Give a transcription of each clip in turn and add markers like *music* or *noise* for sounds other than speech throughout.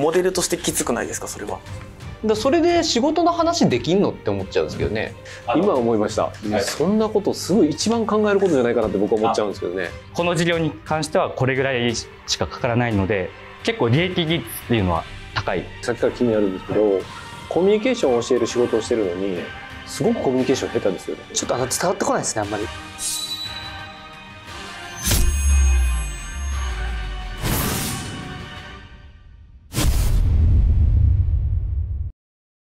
モデルとしてきつくないですかそれは。だそれで仕事の話できんのって思っちゃうんですけどね今思いました、はい、そんなことすごい一番考えることじゃないかなって僕は思っちゃうんですけどねこの事業に関してはこれぐらいしかかからないので結構利益率っていうのは高いさっきから気になるんですけど、はい、コミュニケーションを教える仕事をしてるのにすごくコミュニケーション下手ですよねちょっとあの伝わってこないですねあんまり。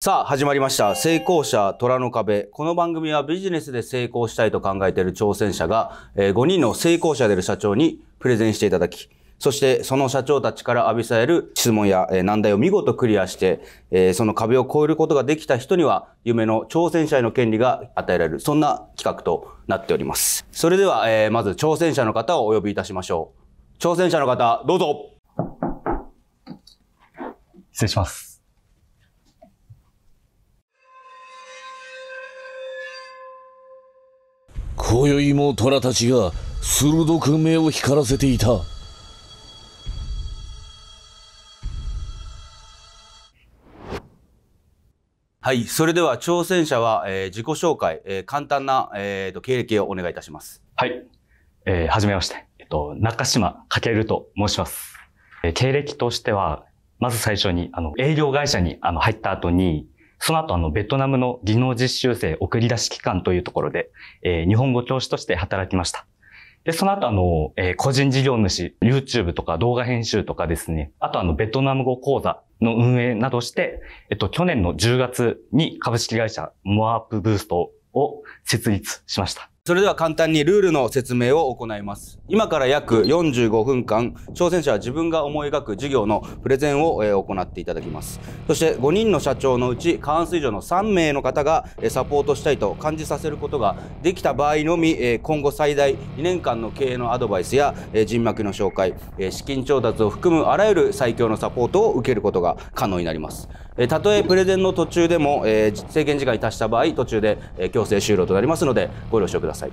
さあ、始まりました。成功者虎の壁。この番組はビジネスで成功したいと考えている挑戦者が、え5人の成功者である社長にプレゼンしていただき、そしてその社長たちから浴びされる質問や、え難題を見事クリアして、えその壁を越えることができた人には、夢の挑戦者への権利が与えられる、そんな企画となっております。それでは、えまず挑戦者の方をお呼びいたしましょう。挑戦者の方、どうぞ失礼します。今宵も虎たちが鋭く目を光らせていた。はい、それでは挑戦者は、えー、自己紹介、えー、簡単な、えーと、経歴をお願いいたします。はい、えー、はじめまして、えっと、中島かけると申します。えー、経歴としては、まず最初に、あの、営業会社に、あの、入った後に、その後、あの、ベトナムの技能実習生送り出し機関というところで、えー、日本語教師として働きました。で、その後、あの、えー、個人事業主、YouTube とか動画編集とかですね、あと、あの、ベトナム語講座の運営などして、えっと、去年の10月に株式会社モアップブーストを設立しました。それでは簡単にルールの説明を行います。今から約45分間、挑戦者は自分が思い描く授業のプレゼンを行っていただきます。そして5人の社長のうち過半数以上の3名の方がサポートしたいと感じさせることができた場合のみ、今後最大2年間の経営のアドバイスや人脈の紹介、資金調達を含むあらゆる最強のサポートを受けることが可能になります。えたとえプレゼンの途中でも、えー、制限時間に達した場合途中で、え強制終了となりますのでご了承ください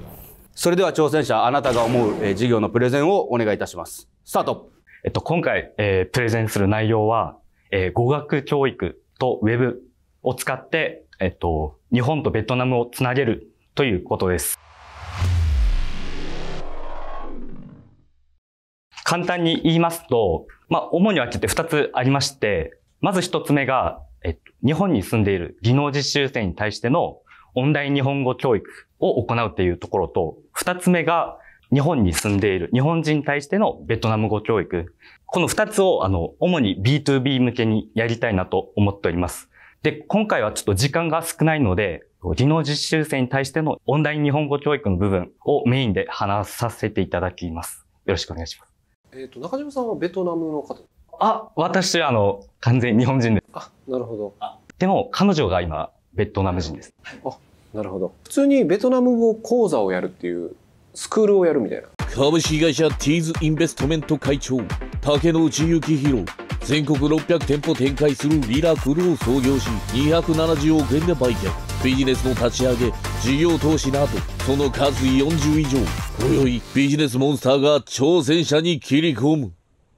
それでは挑戦者あなたが思う、え授業のプレゼンをお願いいたしますスタートえっと今回、えー、プレゼンする内容は、えー、語学教育とウェブを使ってえっと日本とベトナムをつなげるということです簡単に言いますと、まあ、主に分けて2つありまして、まず一つ目が、えっと、日本に住んでいる技能実習生に対してのオンライン日本語教育を行うっていうところと、二つ目が、日本に住んでいる日本人に対してのベトナム語教育。この二つを、あの、主に B2B 向けにやりたいなと思っております。で、今回はちょっと時間が少ないので、技能実習生に対してのオンライン日本語教育の部分をメインで話させていただきます。よろしくお願いします。えっ、と、中島さんはベトナムの方あ、私、あの、完全日本人です。あ、なるほど。でも、彼女が今、ベトナム人です。あ、なるほど。普通にベトナム語講座をやるっていう、スクールをやるみたいな。株式会社ティーズインベストメント会長、竹野内幸宏。全国600店舗展開するリラクルを創業し、270億円で売却。ビジネスの立ち上げ、事業投資など、その数40以上。今宵、ビジネスモンスターが挑戦者に切り込む。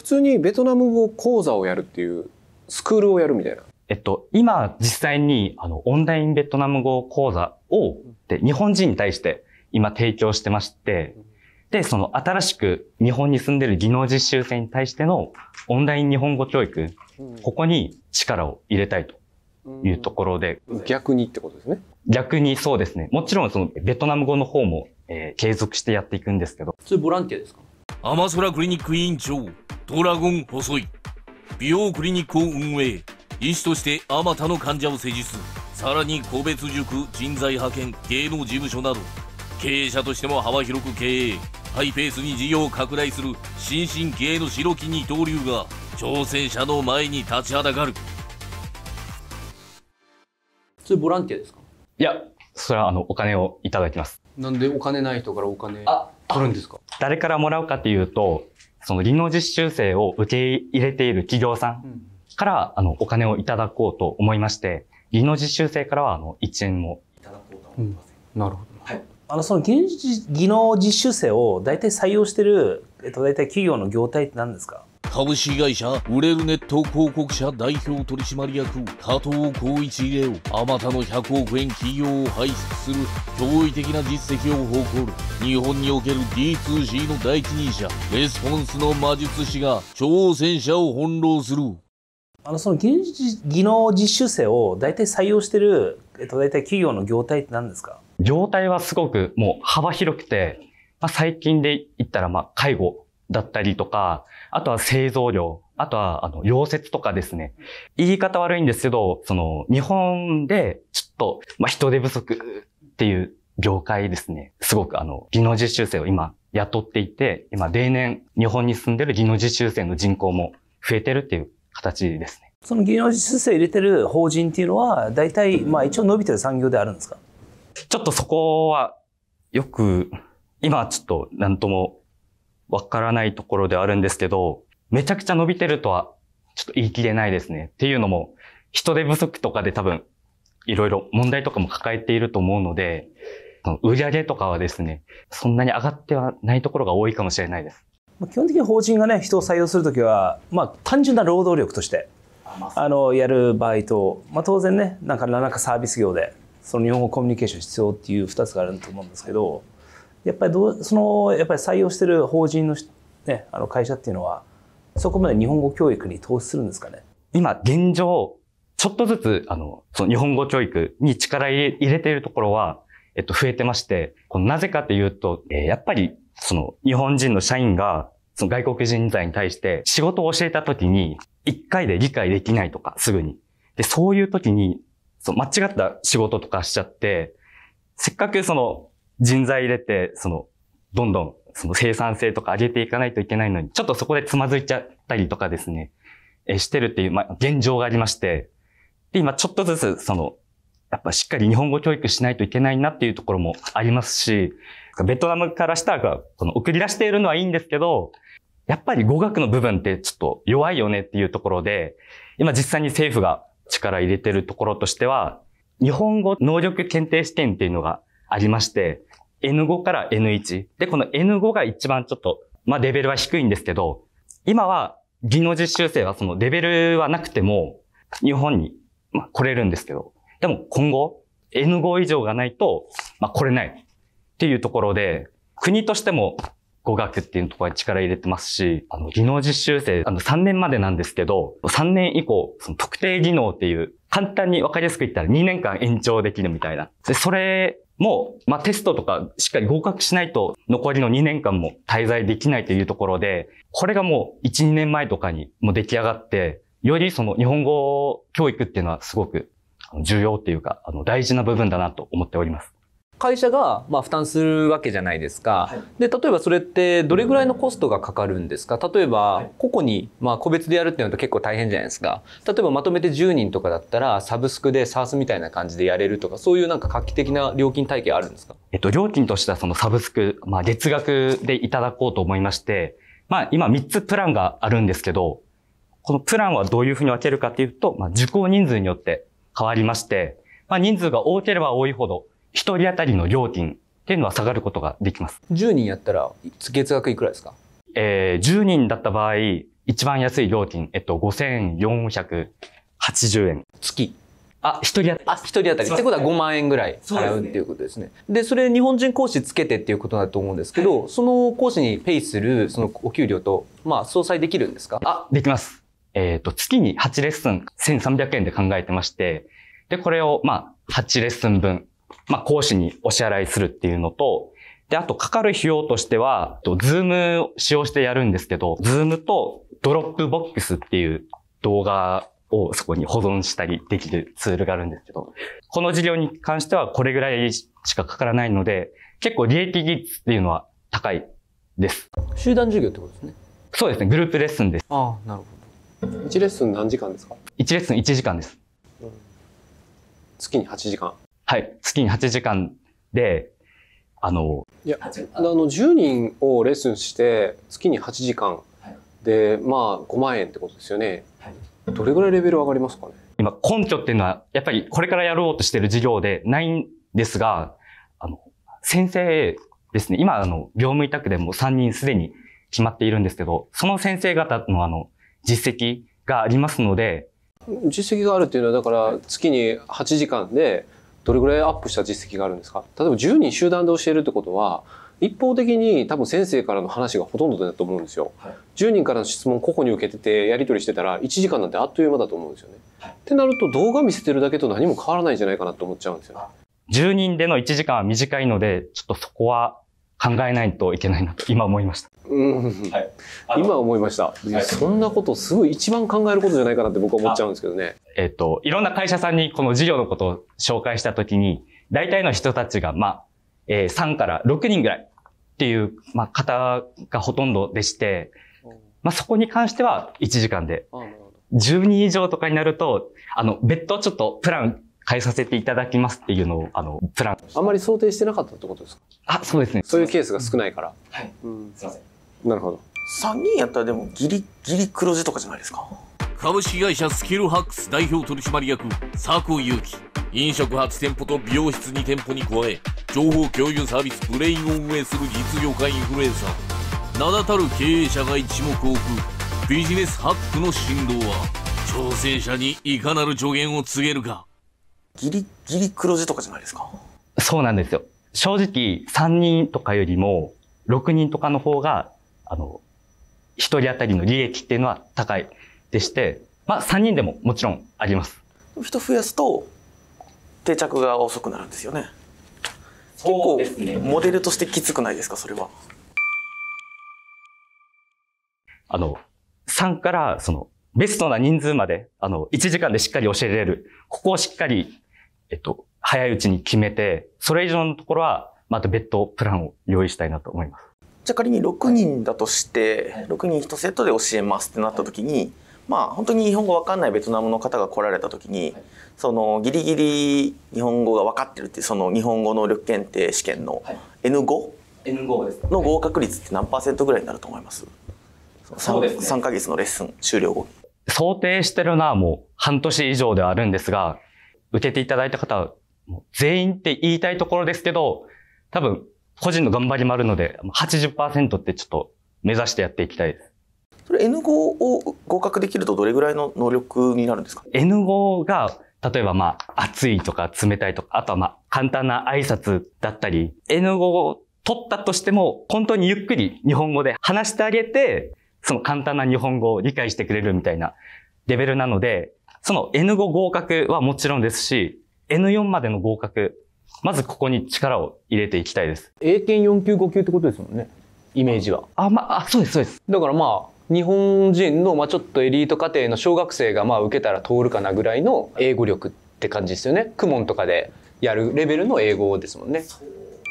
通にベトナム語講座をやるっていうスクールをやるみたいな。えっと、今実際にあのオンラインベトナム語講座をで日本人に対して今提供してまして、で、その新しく日本に住んでる技能実習生に対してのオンライン日本語教育、ここに力を入れたいというところで。逆にってことですね。逆にそうですね。もちろんそのベトナム語の方も、えー、継続してやっていくんですけど。それボランティアですかアマソラクリニック委員長ドラゴン細井美容クリニックを運営医師としてあまたの患者を施術さらに個別塾人材派遣芸能事務所など経営者としても幅広く経営ハイペースに事業を拡大する新進芸能の白木二刀流が挑戦者の前に立ちはだかるそれボランティアですかいやそれはあのお金をいただきますなんでお金ない人からお金あ取るんですか誰からもらうかっていうと、その技能実習生を受け入れている企業さんから、あの、お金をいただこうと思いまして、技能実習生からは、あの、1円もいただこうと思います、うん。なるほど。はい。あの、その技能実習生を大体採用してる、えっと、大体企業の業態って何ですか株式会社売れるネット広告社代表取締役加藤浩一レオあまたの100億円企業を輩出する驚異的な実績を誇る日本における D2C の第一人者レスポンスの魔術師が挑戦者を翻弄するあのその技技能実習生を大体採用してる、えっと、大体企業の業態って何ですか業態はすごくもう幅広くて、まあ、最近で言ったらまあ介護だったりとか、あとは製造量、あとは、あの、溶接とかですね。言い方悪いんですけど、その、日本で、ちょっと、まあ、人手不足っていう業界ですね。すごく、あの、技能実習生を今、雇っていて、今、例年、日本に住んでる技能実習生の人口も増えてるっていう形ですね。その技能実習生入れてる法人っていうのは、大体、まあ、一応伸びてる産業であるんですかちょっとそこは、よく、今はちょっと、なんともわからないところであるんですけど、めちゃくちゃ伸びてるとはちょっと言い切れないですね。っていうのも、人手不足とかで多分、いろいろ問題とかも抱えていると思うので、売上とかはですね、そんなに上がってはないところが多いかもしれないです。基本的に法人がね、人を採用するときは、まあ、単純な労働力として、あの、やる場合と、まあ、当然ね、なんか、なんかサービス業で、その日本語コミュニケーション必要っていう2つがあると思うんですけど、やっぱりどうそのやっぱり採用してる法人の,、ね、あの会社っていうのはそこまで日本語教育に投資するんですかね今現状ちょっとずつあのその日本語教育に力入れているところは、えっと、増えてましてなぜかというと、えー、やっぱりその日本人の社員がその外国人材に対して仕事を教えた時に一回で理解できないとかすぐに。で、そういう時にその間違った仕事とかしちゃって、せっかくその人材入れて、その、どんどん、その生産性とか上げていかないといけないのに、ちょっとそこでつまずいちゃったりとかですね、えしてるっていう、まあ、現状がありまして、で、今ちょっとずつ、その、やっぱしっかり日本語教育しないといけないなっていうところもありますし、ベトナムからしたら、この送り出しているのはいいんですけど、やっぱり語学の部分ってちょっと弱いよねっていうところで、今実際に政府が力入れてるところとしては、日本語能力検定試験っていうのがありまして、N5 から N1。で、この N5 が一番ちょっと、まあ、レベルは低いんですけど、今は、技能実習生はそのレベルはなくても、日本に、まあ、来れるんですけど、でも今後、N5 以上がないと、まあ、来れないっていうところで、国としても語学っていうところに力入れてますし、あの、技能実習生、あの、3年までなんですけど、3年以降、その特定技能っていう、簡単にわかりやすく言ったら2年間延長できるみたいな。で、それもう、まあ、テストとかしっかり合格しないと残りの2年間も滞在できないというところで、これがもう1、2年前とかにもう出来上がって、よりその日本語教育っていうのはすごく重要っていうか、あの、大事な部分だなと思っております。会社がまあ負担するわけじゃないですか、はい、で例えばそれってどれぐらいのコストがかかるんですか例えば個々にまあ個別でやるっていうのと結構大変じゃないですか例えばまとめて10人とかだったらサブスクで SARS みたいな感じでやれるとかそういうなんか画期的な料金体系あるんですか、えっと、料金としてはそのサブスク、まあ、月額でいただこうと思いまして、まあ、今3つプランがあるんですけどこのプランはどういうふうに分けるかというと、まあ、受講人数によって変わりまして、まあ、人数が多ければ多いほど一人当たりの料金っていうのは下がることができます。10人やったら、月額いくらですかえー、10人だった場合、一番安い料金、えっと、5480円。月あ、一人当たり。あ、一人当たり。ってことは5万円ぐらい払う、っていうことですね。で、それ日本人講師つけてっていうことだと思うんですけど、はい、その講師にペイする、そのお給料と、まあ、相殺できるんですかあ、できます。えっ、ー、と、月に8レッスン1300円で考えてまして、で、これを、まあ、8レッスン分まあ、講師にお支払いするっていうのと、で、あとかかる費用としては、ズームを使用してやるんですけど、ズームとドロップボックスっていう動画をそこに保存したりできるツールがあるんですけど、この事業に関してはこれぐらいしかかからないので、結構利益率っていうのは高いです。集団授業ってことですね。そうですね、グループレッスンです。ああ、なるほど。1レッスン何時間ですか ?1 レッスン1時間です。うん、月に8時間。はい、月に8時間で、あの、いや、あの、10人をレッスンして、月に8時間で、はい、まあ、5万円ってことですよね。はい。どれぐらいレベル上がりますかね今、根拠っていうのは、やっぱりこれからやろうとしてる事業でないんですが、あの、先生ですね、今、あの、業務委託でも3人すでに決まっているんですけど、その先生方のあの、実績がありますので、実績があるっていうのは、だから、月に8時間で、どれぐらいアップした実績があるんですか例えば10人集団で教えるってことは一方的に多分先生からの話がほとんどだと思うんですよ、はい、10人からの質問個々に受けててやり取りしてたら1時間なんてあっという間だと思うんですよね、はい、ってなると動画見せてるだけと何も変わらないんじゃないかなと思っちゃうんですよ、10人での1時間は短いのでちょっとそこは考えないといけないなと今思いました、うんはい、今思いました、そんなことすごい一番考えることじゃないかなって僕は思っちゃうんですけどねえっ、と、いろんな会社さんにこの事業のことを紹介したときに、大体の人たちが、まあ、え3から6人ぐらいっていう、まあ、方がほとんどでして、まあ、そこに関しては1時間で。10人以上とかになると、あの、別途ちょっとプラン変えさせていただきますっていうのを、あの、プラン。あんまり想定してなかったってことですかあ、そうですね。そういうケースが少ないから。はい。うん、すいません。なるほど。3人やったらでもギリギリ黒字とかじゃないですか株式会社スキルハックス代表取締役佐久祐樹飲食初店舗と美容室2店舗に加え情報共有サービスブレインを運営する実業家インフルエンサー名だたる経営者が一目置くビジネスハックの振動は挑戦者にいかなる助言を告げるかギリギリ黒字とかじゃないですかそうなんですよ正直3人とかよりも6人とかの方があの1人当たりの利益っていうのは高いでして、まあ3人でももちろんあります。人増やすと定着が遅くなるんですよね。そうですね。モデルとしてきつくないですか、それは。あの、3からそのベストな人数まで、あの、1時間でしっかり教えられる。ここをしっかり、えっと、早いうちに決めて、それ以上のところは、また別途プランを用意したいなと思います。じゃあ仮に6人だとして、はい、6人1セットで教えますってなった時に、まあ本当に日本語わかんないベトナムの方が来られた時に、そのギリギリ日本語が分かってるってその日本語能力検定試験の N5、の合格率って何パーセントぐらいになると思います？そうですね。3ヶ月のレッスン終了後。想定してるのはもう半年以上ではあるんですが、受けていただいた方は全員って言いたいところですけど、多分個人の頑張りもあるので80%ってちょっと目指してやっていきたいです。それ N5 を合格できるとどれぐらいの能力になるんですか ?N5 が例えばまあ、暑いとか冷たいとか、あとはまあ、簡単な挨拶だったり、N 5を取ったとしても、本当にゆっくり日本語で話してあげて、その簡単な日本語を理解してくれるみたいなレベルなので、その N5 合格はもちろんですし、N4 までの合格、まずここに力を入れていきたいです。英検4級5級ってことですもんね。イメージは。あ、まあ、そうです、そうです。だからまあ、日本人の、まあ、ちょっとエリート家庭の小学生がまあ受けたら通るかなぐらいの英語力って感じですよね。クモンとかでやるレベルの英語ですもんね。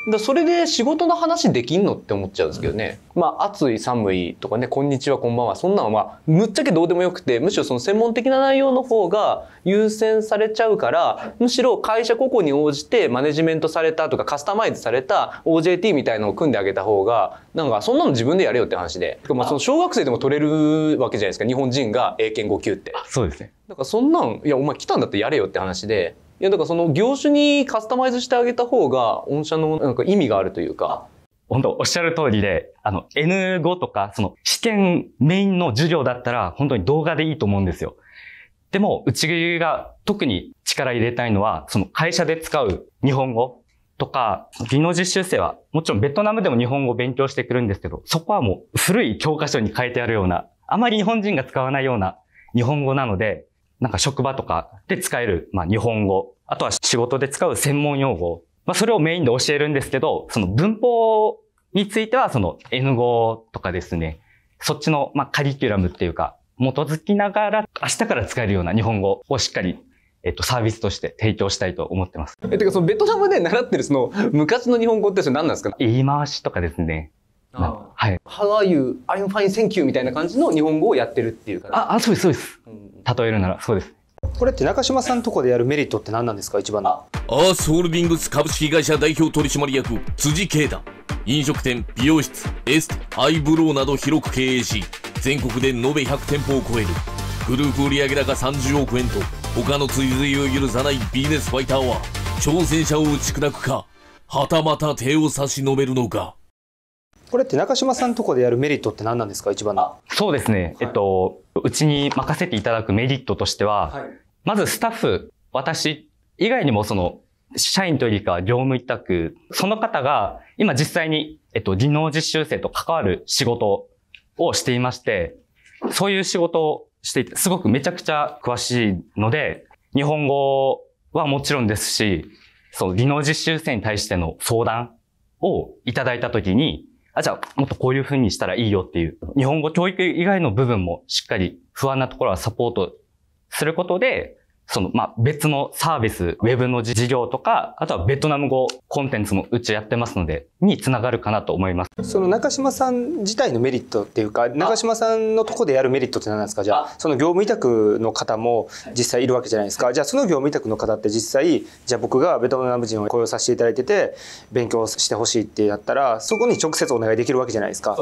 だそれで仕事の話できんのって思っちゃうんですけどね、うん、まあ暑い寒いとかねこんにちはこんばんはそんなのはむっちゃけどうでもよくてむしろその専門的な内容の方が優先されちゃうからむしろ会社個々に応じてマネジメントされたとかカスタマイズされた OJT みたいのを組んであげた方がなんかそんなの自分でやれよって話でまあその小学生でも取れるわけじゃないですか日本人が英検5級って。そうですねだからそんなんいやお前来たんだってやれよって話でいやだからその業種にカスタマイズしてあげた方が御社のなんか意味があるというか。本当おっしゃる通りで、あの N5 とかその試験メインの授業だったら本当に動画でいいと思うんですよ。でもうちが特に力入れたいのはその会社で使う日本語とか、技能実習生は、もちろんベトナムでも日本語を勉強してくるんですけど、そこはもう古い教科書に書いてあるような、あまり日本人が使わないような日本語なので、なんか職場とかで使える、まあ、日本語、あとは仕事で使う専門用語、まあ、それをメインで教えるんですけど、その文法については、その N 語とかですね、そっちの、まあ、カリキュラムっていうか、基づきながら、明日から使えるような日本語をしっかりえっと、サービスとして提供したいと思ってます。え、てか、そのベトナムで習ってるその、昔の日本語ってそれ何なんですか言い回しとかですね。はい。How are you? I'm fine, thank you みたいな感じの日本語をやってるっていうかあ、あ、そうです、そうです。例えるなら、そうです。これって中島さんとこでやるメリットって何なんですか一番のアースホールディングス株式会社代表取締役辻慶太飲食店美容室エステアイブローなど広く経営し全国で延べ100店舗を超えるグループ売上高30億円と他の追随を許さないビジネスファイターは挑戦者を打ち砕くかはたまた手を差し伸べるのかこれって中島さんとこでやるメリットって何なんですか一番の。そうですね。えっと、うちに任せていただくメリットとしては、はい、まずスタッフ、私以外にもその、社員というか業務委託、その方が今実際に、えっと、技能実習生と関わる仕事をしていまして、そういう仕事をしていて、すごくめちゃくちゃ詳しいので、日本語はもちろんですし、その技能実習生に対しての相談をいただいたときに、あ、じゃあもっとこういうふうにしたらいいよっていう、日本語教育以外の部分もしっかり不安なところはサポートすることで、その、まあ、別のサービス、ウェブの事業とか、あとはベトナム語コンテンツもうちやってますので、につながるかなと思います。その中島さん自体のメリットっていうか、中島さんのとこでやるメリットって何なんですかじゃあ、その業務委託の方も実際いるわけじゃないですか。じゃあ、その業務委託の方って実際、じゃあ僕がベトナム人を雇用させていただいてて、勉強してほしいってなったら、そこに直接お願いできるわけじゃないですか。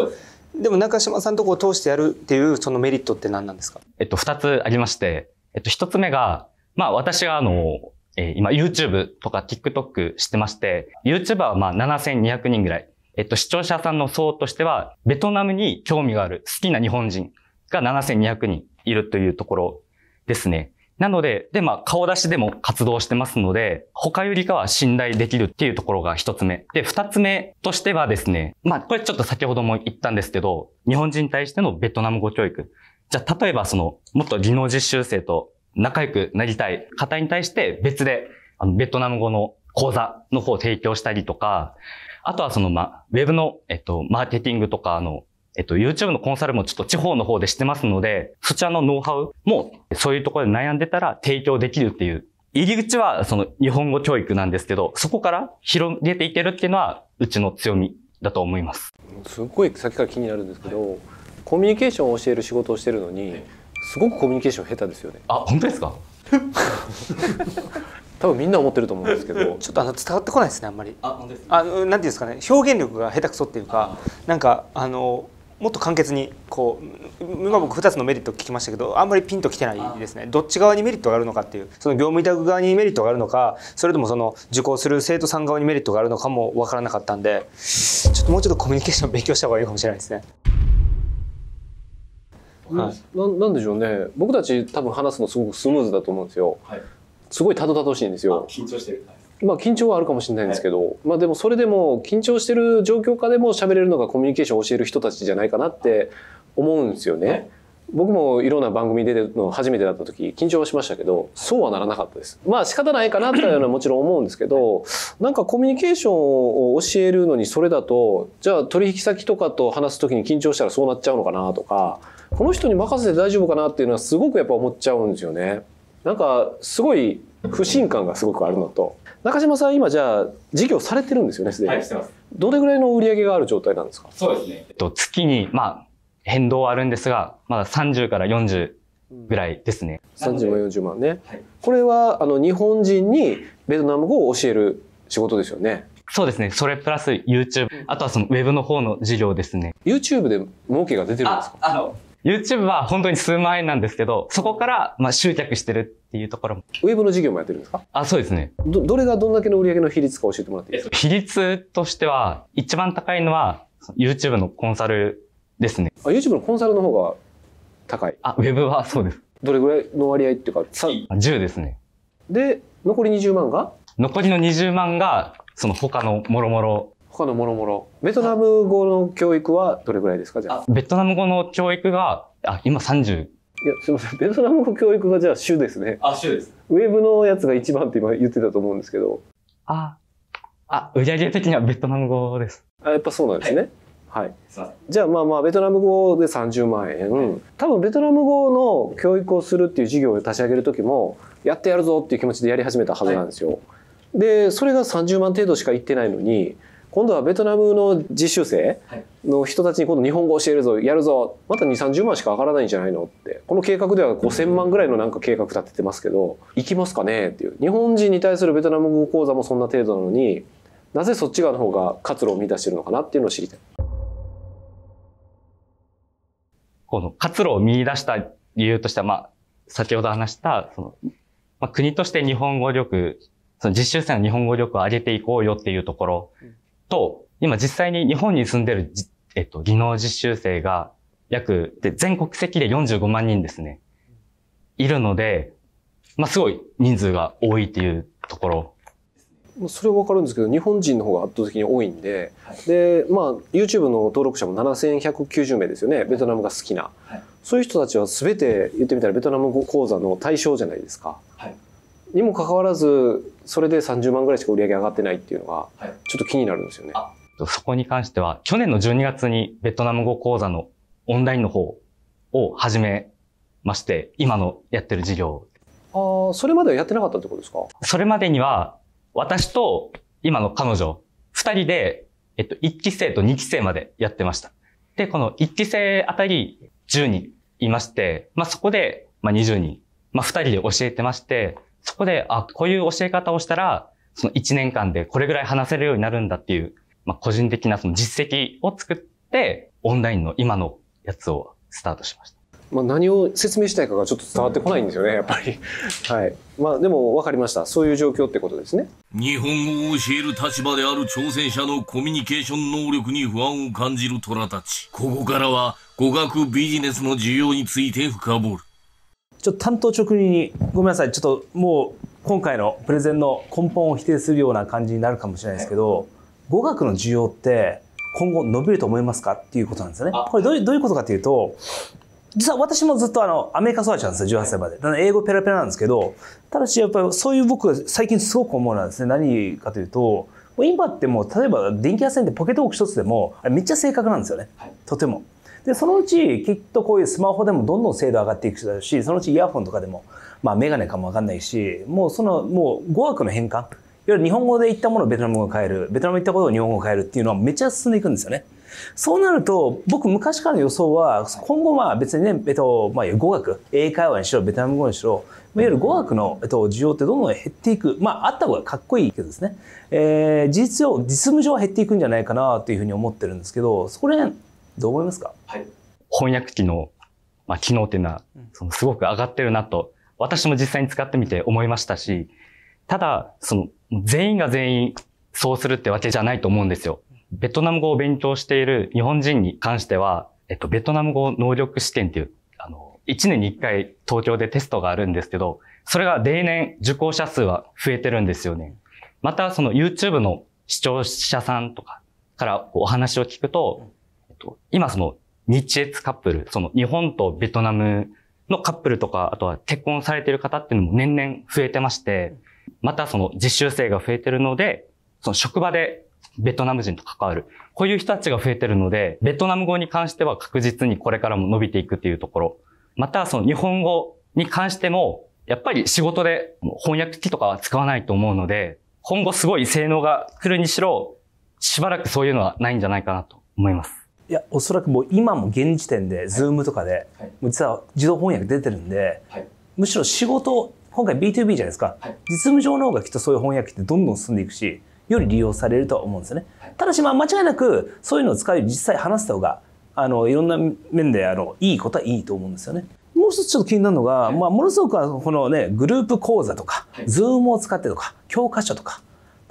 でも中島さんとこを通してやるっていうそのメリットって何なんですかえっと、二つありまして、えっと、一つ目が、まあ私はあの、えー、今 YouTube とか TikTok してまして、YouTuber はまあ7200人ぐらい。えっと、視聴者さんの層としては、ベトナムに興味がある好きな日本人が7200人いるというところですね。なので、で、まあ、顔出しでも活動してますので、他よりかは信頼できるっていうところが一つ目。で、二つ目としてはですね、まあ、これちょっと先ほども言ったんですけど、日本人に対してのベトナム語教育。じゃあ、例えばその、もっと技能実習生と仲良くなりたい方に対して別で、あの、ベトナム語の講座の方を提供したりとか、あとはその、ま、ウェブの、えっと、マーケティングとか、あの、えっと、YouTube のコンサルもちょっと地方の方でしてますので、そちらのノウハウも、そういうところで悩んでたら提供できるっていう。入り口は、その、日本語教育なんですけど、そこから広げていけるっていうのは、うちの強みだと思います。すっごいさっきから気になるんですけど、はい、コミュニケーションを教える仕事をしてるのに、はいすごくコミュニケーション下手ですよねあ本当ですか *laughs* 多分みんな思ってると思うんですけど *laughs* ちょっとあの伝わってこないですねあんまりあ本当ですあなんていうんですかね表現力が下手くそっていうかなんかあのもっと簡潔にこう今僕2つのメリット聞きましたけどあんまりピンときてないですねどっち側にメリットがあるのかっていうその業務委託側にメリットがあるのかそれともその受講する生徒さん側にメリットがあるのかも分からなかったんでちょっともうちょっとコミュニケーション勉強した方がいいかもしれないですね。はい、ななんでしょうね僕たち多分話すのすごくスムーズだと思うんですよ、はい、すごいたどたどしいんですよ緊張してる、まあ緊張はあるかもしれないんですけど、はい、まあでもそれでも緊張してる状況下でも喋れるのがコミュニケーションを教える人たちじゃないかなって思うんですよね、僕もいろんな番組出てるの初めてだった時緊張はしましたけどそうはならなかったですまあ仕方ないかなというのはもちろん思うんですけどなんかコミュニケーションを教えるのにそれだとじゃあ取引先とかと話す時に緊張したらそうなっちゃうのかなとかこの人に任せて大丈夫かなっていうのはすごくやっぱ思っちゃうんですよね。なんかすごい不信感がすごくあるのと中島さん今じゃあ事業されてるんですよねすでに、はい、してますどれぐらいの売り上げがある状態なんですかそうですね、えっと、月にまあ変動はあるんですがまだ30から40ぐらいですね、30万40万ね、これはあの日本人にベトナム語を教える仕事ですよねそうですね。それプラス YouTube。あとはそのウェブの方の事業ですね。YouTube で儲けが出てるんですかあの、YouTube は本当に数万円なんですけど、そこから、まあ、集客してるっていうところも。ウェブの事業もやってるんですかあ、そうですね。ど、どれがどんだけの売り上げの比率か教えてもらっていいですか比率としては、一番高いのは、YouTube のコンサルですね。あ、YouTube のコンサルの方が高いあ、ウェブはそうです。どれぐらいの割合っていうか、3… 10ですね。で、残り20万が残りの20万が、その他のもろもろ他のもろもろ。ベトナム語の教育はどれぐらいですかじゃあ。ベトナム語の教育が、あ、今30。いや、すみません。ベトナム語教育がじゃあ主ですね。あ、主です。ウェブのやつが一番って今言ってたと思うんですけど。あ、あ、売上げ的にはベトナム語です。あ、やっぱそうなんですね。はい。はい、じゃあまあまあ、ベトナム語で30万円。多分ベトナム語の教育をするっていう授業を立ち上げる時も、やってやるぞっていう気持ちでやり始めたはずなんですよ。はい、で、それが30万程度しかいってないのに、今度はベトナムの実習生の人たちに今度日本語教えるぞやるぞまた2 3 0万しか上がらないんじゃないのってこの計画では5,000万ぐらいのなんか計画立ててますけど行きますかねっていう日本人に対するベトナム語講座もそんな程度なのになぜそっち側の方が活路を見出してるのかなっていうのを知りたい。この活路を見出した理由としては、まあ、先ほど話した、その、まあ、国として日本語力、その実習生の日本語力を上げていこうよっていうところと、今実際に日本に住んでる、えっと、技能実習生が約、で、全国籍で45万人ですね、いるので、まあ、すごい人数が多いっていうところ。それはわかるんですけど、日本人の方が圧倒的に多いんで、はい、で、まあ、YouTube の登録者も7190名ですよね、ベトナムが好きな。はい、そういう人たちは全て、言ってみたらベトナム語講座の対象じゃないですか。はい、にもかかわらずそれで30万ぐらいしか売り上げ上がってないっていうのがちょっと気になるんですよね。はい、そこに関しては去年の12月にベトナム語講座のオンラインの方を始めまして今のやってる事業。ああ、それまではやってなかったってことですかそれまでには私と今の彼女2人で、えっと、1期生と2期生までやってました。で、この1期生あたり10人いまして、まあ、そこで、まあ、20人、まあ、2人で教えてまして、そこで、あ、こういう教え方をしたら、その1年間でこれぐらい話せるようになるんだっていう、まあ、個人的なその実績を作って、オンラインの今のやつをスタートしました。まあ、何を説明したいかがちょっと伝わってこないんですよね、*laughs* やっぱり。はい。まあ、でも分かりました。そういう状況ってことですね。日本語を教える立場である挑戦者のコミュニケーション能力に不安を感じる虎たち。ここからは語学ビジネスの需要について深掘る。ちょっと担当直入に、ごめんなさい、ちょっともう今回のプレゼンの根本を否定するような感じになるかもしれないですけど、語学の需要って今後伸びると思いますかっていうことなんですよね。これどういうことかというと、実は私もずっとあの、アメリカ育ちなんですよ、18歳まで。英語ペラペラなんですけど、ただしやっぱりそういう僕最近すごく思うのはですね、何かというと、今ってもう例えば電気屋さんでポケットーク一つでも、あれめっちゃ正確なんですよね。とても。で、そのうちきっとこういうスマホでもどんどん精度上がっていくだろうし、そのうちイヤホンとかでも、まあメガネかもわかんないし、もうその、もう語学の変換、いわゆる日本語で言ったものをベトナム語が変える、ベトナム行ったことを日本語が変えるっていうのはめっちゃ進んでいくんですよね。そうなると、僕昔からの予想は、今後は別にね、えっと、まあ、語学、英会話にしろ、ベトナム語にしろ、いわゆる語学の、えっと、需要ってどんどん減っていく。まあ、あった方がかっこいいけどですね。えー、事実上、実務上は減っていくんじゃないかなというふうに思ってるんですけど、そこら辺、どう思いますか、はい、翻訳機の、まあ、機能っていうのは、そのすごく上がってるなと、私も実際に使ってみて思いましたし、ただ、その、全員が全員そうするってわけじゃないと思うんですよ。ベトナム語を勉強している日本人に関しては、えっと、ベトナム語能力試験っていう、あの、1年に1回東京でテストがあるんですけど、それが例年受講者数は増えてるんですよね。また、その YouTube の視聴者さんとかからお話を聞くと、と、今その日越カップル、その日本とベトナムのカップルとか、あとは結婚されてる方っていうのも年々増えてまして、またその実習生が増えてるので、その職場でベトナム人と関わる。こういう人たちが増えてるので、ベトナム語に関しては確実にこれからも伸びていくっていうところ。また、その日本語に関しても、やっぱり仕事で翻訳機とかは使わないと思うので、今後すごい性能が来るにしろ、しばらくそういうのはないんじゃないかなと思います。いやおそらくもう今も現時点で Zoom とかで、はい、実は自動翻訳出てるんで、はい、むしろ仕事今回 B2B じゃないですか、はい、実務上の方がきっとそういう翻訳ってどんどん進んでいくしより利用されるとは思うんですよね、ただしまあ間違いなくそういうのを使うよ実際話した方があのいろんな面であのいいことはいいと思うんですよね。もう一つちょっと気になるのが、まあ、ものすごくこのねグループ講座とか、はい、Zoom を使ってとか教科書とか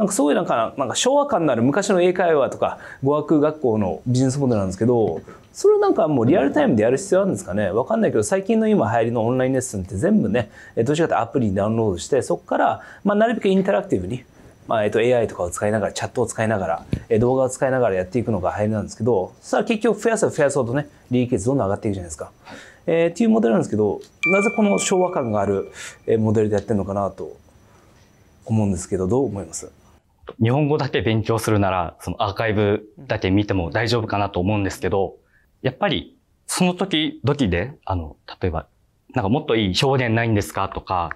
なんかそういなんかなんか昭和感のある昔の英会話とか語学学校のビジネスモデルなんですけどそれなんかもうリアルタイムでやる必要あるんですかねわかんないけど最近の今流行りのオンラインレッスンって全部ねどっちかとてアプリにダウンロードしてそこからまあなるべくインタラクティブにまあえっと、AI とかを使いながらチャットを使いながら、え動画を使いながらやっていくのが流行りなんですけどさあ結局増やせば増やそうとね利益率どんどん上がっていくじゃないですか。えー、っていうモデルなんですけどなぜこの昭和感があるモデルでやってるのかなと思うんですけどどう思います日本語だけ勉強するなら、そのアーカイブだけ見ても大丈夫かなと思うんですけど、やっぱり、その時時で、あの、例えば、なんかもっといい表現ないんですかとか、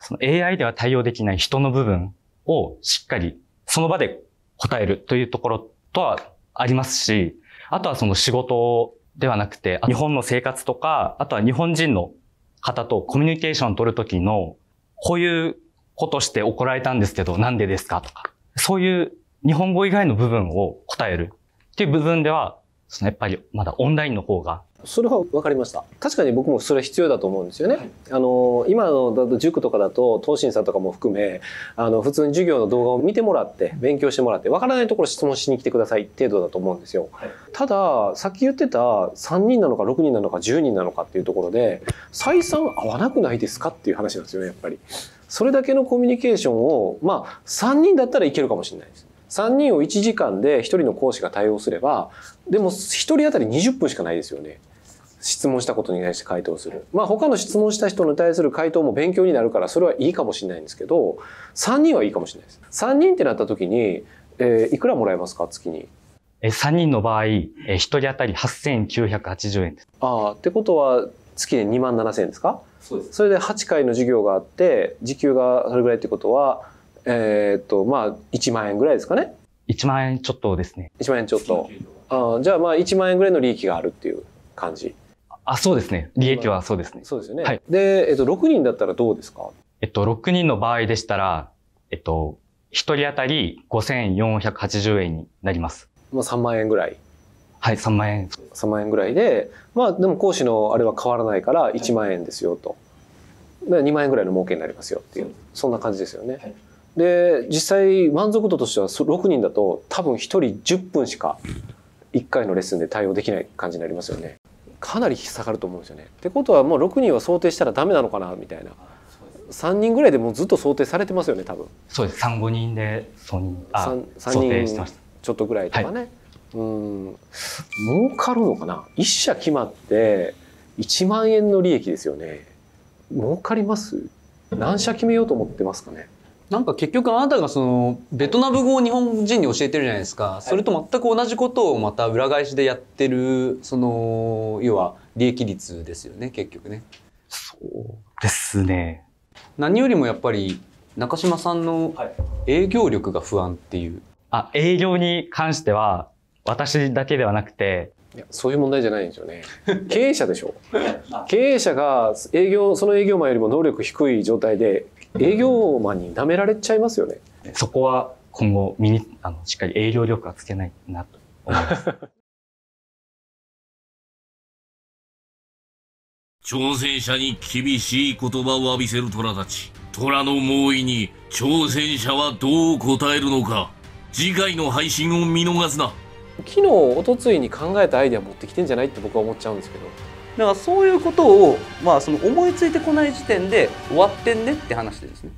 その AI では対応できない人の部分をしっかりその場で答えるというところとはありますし、あとはその仕事ではなくて、日本の生活とか、あとは日本人の方とコミュニケーションを取るときの、こういうことして怒られたんですけど、なんでですかとか、そういう日本語以外の部分を答えるっていう部分では、そのやっぱりまだオンラインの方が。それは分かりました。確かに僕もそれは必要だと思うんですよね。はい、あの、今のだと塾とかだと、東進さんとかも含め、あの、普通に授業の動画を見てもらって、勉強してもらって、分からないところ質問しに来てください程度だと思うんですよ。はい、ただ、さっき言ってた3人なのか6人なのか10人なのかっていうところで、採算合わなくないですかっていう話なんですよね、やっぱり。それだけのコミュニケーションを、まあ、3人だったらいけるかもしれないです。3人を1時間で1人の講師が対応すれば、でも1人当たり20分しかないですよね。質問したことに対して回答する。まあ他の質問した人に対する回答も勉強になるからそれはいいかもしれないんですけど、3人はいいかもしれないです。3人ってなった時に、えー、いくらもらえますか月に。3人の場合、1人当たり8980円です。ああ、ってことは、月で2万7千円ですかそうですそれで8回の授業があって時給がそれぐらいってことはえー、っとまあ1万円ぐらいですかね1万円ちょっとですね1万円ちょっとあじゃあまあ1万円ぐらいの利益があるっていう感じあそうですね利益はそうですねそうですよね、はい、で、えっと、6人だったらどうですかえっと6人の場合でしたらえっと1人当たり5480円になりますもう3万円ぐらいはい、3万円。3万円ぐらいで、まあでも講師のあれは変わらないから1万円ですよと。で2万円ぐらいの儲けになりますよっていう、そんな感じですよね。はい、で、実際満足度としては6人だと多分1人10分しか1回のレッスンで対応できない感じになりますよね。かなり引き下がると思うんですよね。ってことはもう6人は想定したらダメなのかなみたいな。3人ぐらいでもうずっと想定されてますよね多分そうです35人で3人あ想定してましたちょっとぐらいとかね、はいうん儲かるのかな一社決まって1万円の利益ですよね儲かります何社決めようと思ってますかねなんか結局あなたがそのベトナム語を日本人に教えてるじゃないですか、それと全く同じことをまた裏返しでやってるその要は利益率ですよね結局ね。そうですね。何よりもやっぱり中島さんの営業力が不安っていう。あ営業に関しては私だけではなくていやそういう問題じゃないんですよね *laughs* 経営者でしょ経営者が営業その営業マンよりも能力低い状態で営業マンに舐められちゃいますよねそこは今後身にあのしっかり営業力はつけないなと思います *laughs* 挑戦者に厳しい言葉を浴びせる虎たち。虎の猛威に挑戦者はどう応えるのか。次回の配信を見逃すな。昨日おとついに考えたアイデア持ってきてんじゃないって僕は思っちゃうんですけどだからそういうことを、まあ、その思いついてこない時点で終わってんねって話でですね